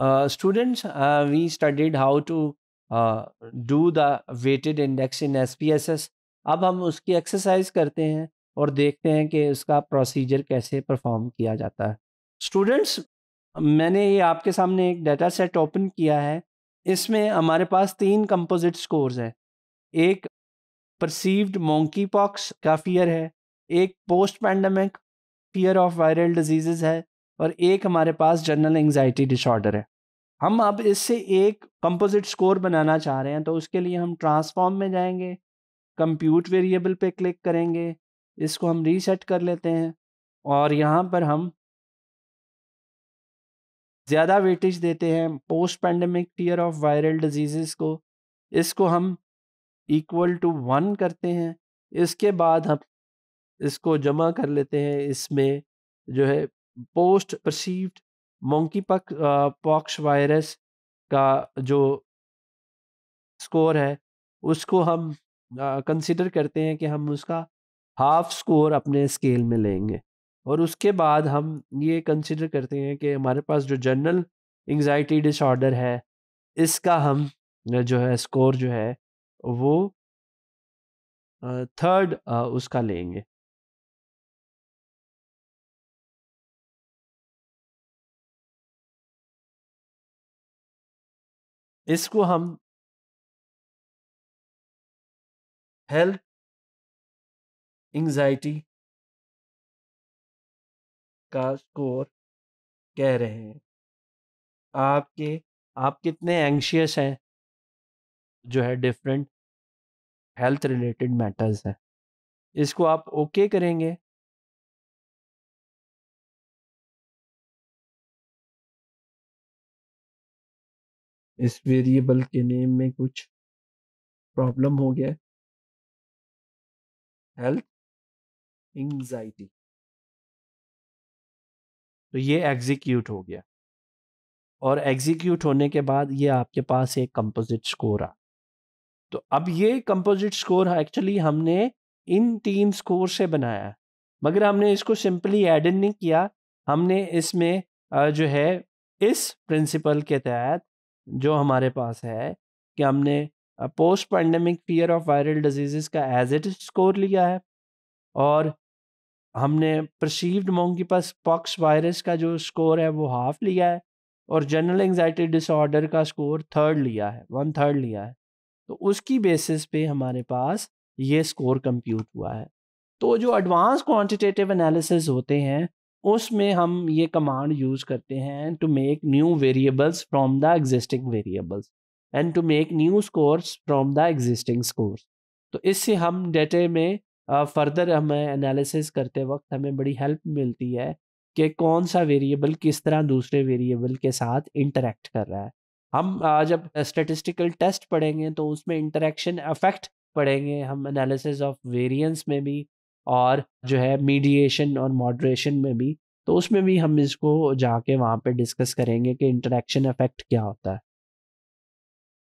uh, students, uh, we studied how to uh, do the weighted index in SPSS. अब हम उसकी exercise करते हैं और देखते हैं कि उसका प्रोसीजर कैसे परफॉर्म किया जाता है स्टूडेंट्स मैंने ये आपके सामने एक डाटा सेट ओपन किया है इसमें हमारे पास तीन कंपोजिट स्कोर्स हैं एक परसीव्ड मोंकी पॉक्स का फियर है एक post pandemic fear of viral disease है और एक हमारे पास जनरल एंगजाइटी डिसऑर्डर है हम अब इससे एक कंपोजिट स्कोर बनाना चाह रहे हैं तो उसके लिए हम ट्रांसफॉर्म में जाएंगे कंप्यूट वेरिएबल पे क्लिक करेंगे इसको हम रीसेट कर लेते हैं और यहाँ पर हम ज़्यादा वेटेज देते हैं post pandemic fear of viral disease को इसको हम इक्वल टू वन करते हैं इसके बाद हम इसको जमा कर लेते हैं इसमें जो है पोस्ट परसीव्ड मोंकी पक पॉक्स वायरस का जो स्कोर है उसको हम कंसिडर करते हैं कि हम उसका हाफ स्कोर अपने स्केल में लेंगे और उसके बाद हम ये कंसिडर करते हैं कि हमारे पास जो जनरल एंग्जाइटी डिसऑर्डर है इसका हम जो है स्कोर जो है वो थर्ड उसका लेंगे इसको हम हेल्थ एंजाइटी का स्कोर कह रहे हैं आपके आप कितने एंशियस हैं जो है डिफरेंट हेल्थ रिलेटेड मैटर्स हैं इसको आप ओके okay करेंगे इस वेरिएबल के नेम में कुछ प्रॉब्लम हो गया हेल्थ एंजाइटी तो ये एग्जीक्यूट हो गया और एग्जीक्यूट होने के बाद ये आपके पास एक कंपोजिट स्कोर आ तो अब ये कंपोजिट स्कोर एक्चुअली हमने इन तीन स्कोर से बनाया मगर हमने इसको सिंपली एड नहीं किया हमने इसमें जो है इस प्रिंसिपल के तहत जो हमारे पास है कि हमने post pandemic fear of viral disease का एज इट स्कोर लिया है और हमने प्रसिव्ड मोंकी पास पॉक्स वायरस का जो स्कोर है वो हाफ लिया है और जनरल एंगजाइटी डिसऑर्डर का स्कोर थर्ड लिया है वन थर्ड लिया है तो उसकी बेसिस पे हमारे पास ये स्कोर कंप्यूट हुआ है तो जो एडवांस क्वांटिटेटिव एनालिसिस होते हैं उसमें हम ये कमांड यूज़ करते हैं to make new variables from the existing variables and to make new scores from the existing scores तो इससे हम डेटे में फर्दर हमें एनालिसिस करते वक्त हमें बड़ी हेल्प मिलती है कि कौन सा वेरिएबल किस तरह दूसरे वेरिएबल के साथ इंटरेक्ट कर रहा है हम जब स्टेटिस्टिकल टेस्ट पढ़ेंगे तो उसमें इंटरेक्शन अफेक्ट पढ़ेंगे हम एनालिसिस ऑफ वेरिएंस में भी और जो है मीडिएशन और मॉडरेशन में भी तो उसमें भी हम इसको जाके वहाँ पे डिस्कस करेंगे कि इंटरेक्शन इफेक्ट क्या होता है